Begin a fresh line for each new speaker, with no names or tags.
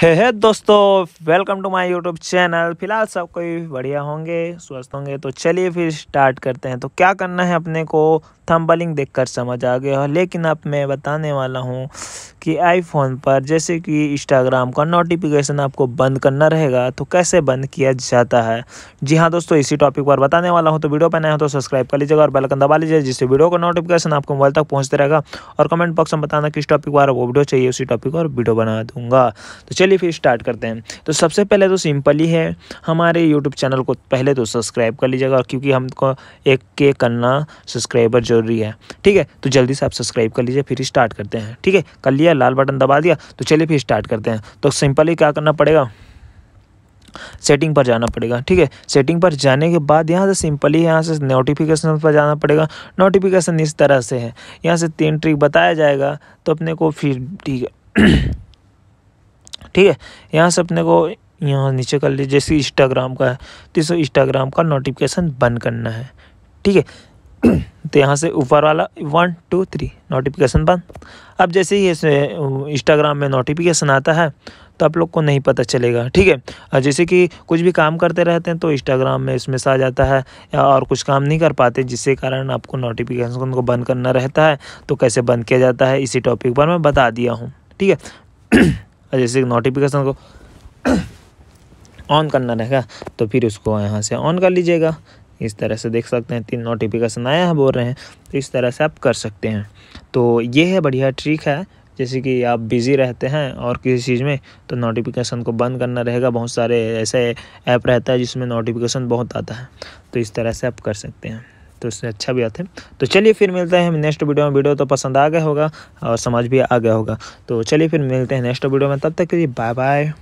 हे हे दोस्तों welcome to my YouTube channel फिलहाल सब कोई बढ़िया होंगे स्वस्थ होंगे तो चलिए फिर स्टार्ट करते हैं तो क्या करना है अपने को थंबलिंग देखकर समझ आ गया लेकिन अब मैं बताने वाला हूँ कि आईफोन पर जैसे कि इंस्टाग्राम का नोटिफिकेशन आपको बंद करना रहेगा तो कैसे बंद किया जाता है जी हाँ दोस्तों इसी टॉपिक पर बताने वाला हूँ तो वीडियो पर नया हो तो सब्सक्राइब कर लीजिएगा और बेलकन दबा लीजिए जिससे वीडियो का नोटिफिकेशन आपको मोबाइल तक पहुँचते रहेगा और कमेंट बॉक्स में बताना किस टॉपिक पर वो वीडियो चाहिए उसी टॉपिक और वीडियो बना दूंगा तो चलिए फिर स्टार्ट करते हैं तो सबसे पहले तो सिंपल ही है हमारे यूट्यूब चैनल को पहले तो सब्सक्राइब कर लीजिएगा क्योंकि हमको एक के करना सब्सक्राइबर जरूरी है ठीक है तो जल्दी से आप सब्सक्राइब कर लीजिए फिर स्टार्ट करते हैं ठीक है कर लिया लाल बटन दबा दिया तो चलिए फिर स्टार्ट करते हैं तो सिंपली क्या करना पड़ेगा सेटिंग पर जाना पड़ेगा ठीक है सेटिंग पर जाने के बाद यहाँ से सिंपली यहाँ से नोटिफिकेशन पर जाना पड़ेगा नोटिफिकेशन इस तरह से है यहाँ से तीन ट्रिक बताया जाएगा तो अपने को फिर ठीक है ठीक है यहाँ से अपने को यहाँ नीचे कर लीजिए जैसे इंस्टाग्राम का है तो इस इंस्टाग्राम का नोटिफिकेशन बंद करना है ठीक है तो यहाँ से ऊपर वाला वन टू थ्री नोटिफिकेशन बंद अब जैसे ही इस इंस्टाग्राम में नोटिफिकेशन आता है तो आप लोग को नहीं पता चलेगा ठीक है जैसे कि कुछ भी काम करते रहते हैं तो इंस्टाग्राम में इसमें आ जाता है या और कुछ काम नहीं कर पाते जिसके कारण आपको नोटिफिकेशन को बंद करना रहता है तो कैसे बंद किया जाता है इसी टॉपिक पर मैं बता दिया हूँ ठीक है जैसे नोटिफिकेशन को ऑन करना रहेगा तो फिर उसको यहाँ से ऑन कर लीजिएगा इस तरह से देख सकते हैं तीन नोटिफिकेशन आया है बोल रहे हैं तो इस तरह से आप कर सकते हैं तो ये है बढ़िया ट्रिक है जैसे कि आप बिज़ी रहते हैं और किसी चीज़ में तो नोटिफिकेशन को बंद करना रहेगा बहुत सारे ऐसे ऐप रहता है जिसमें नोटिफिकेशन बहुत आता है तो इस तरह से आप कर सकते हैं तो इससे अच्छा भी आते हैं तो चलिए फिर मिलते हैं नेक्स्ट वीडियो में वीडियो तो पसंद आ गया होगा और समझ भी आ गया होगा तो चलिए फिर मिलते हैं नेक्स्ट वीडियो में तब तक के लिए बाय बाय